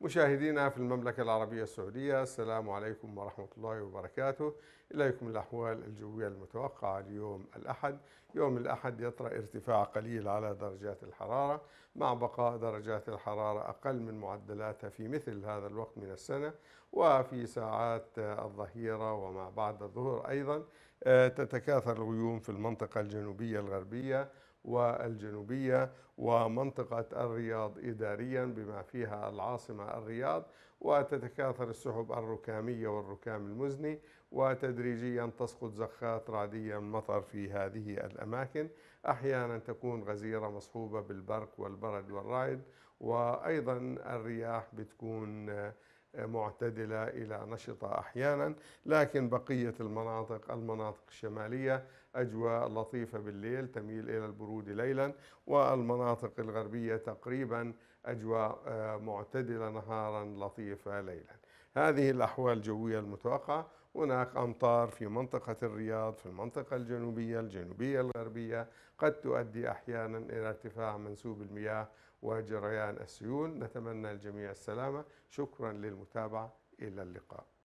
مشاهدينا في المملكة العربية السعودية السلام عليكم ورحمة الله وبركاته إليكم الأحوال الجوية المتوقعة اليوم الأحد يوم الأحد يطرأ ارتفاع قليل على درجات الحرارة مع بقاء درجات الحرارة أقل من معدلاتها في مثل هذا الوقت من السنة وفي ساعات الظهيرة وما بعد الظهر أيضا آه، تتكاثر الغيوم في المنطقة الجنوبية الغربية والجنوبية ومنطقة الرياض إداريا بما فيها العاصمة الرياض وتتكاثر السحب الركامية والركام المزني وتدريجيا تسقط زخات رعدية المطر مطر في هذه الأماكن أحيانا تكون غزيرة مصحوبة بالبرق والبرد والرعد وأيضا الرياح بتكون معتدلة إلى نشطة أحيانا لكن بقية المناطق المناطق الشمالية أجواء لطيفة بالليل تميل إلى البرود ليلا والمناطق الغربية تقريبا أجواء آه، معتدلة نهارا لطيفة ليلا هذه الأحوال الجوية المتوقعة هناك أمطار في منطقة الرياض في المنطقة الجنوبية الجنوبية الغربية قد تؤدي أحيانا إلى ارتفاع منسوب المياه وجريان السيول نتمنى الجميع السلامة شكرا للمتابعة إلى اللقاء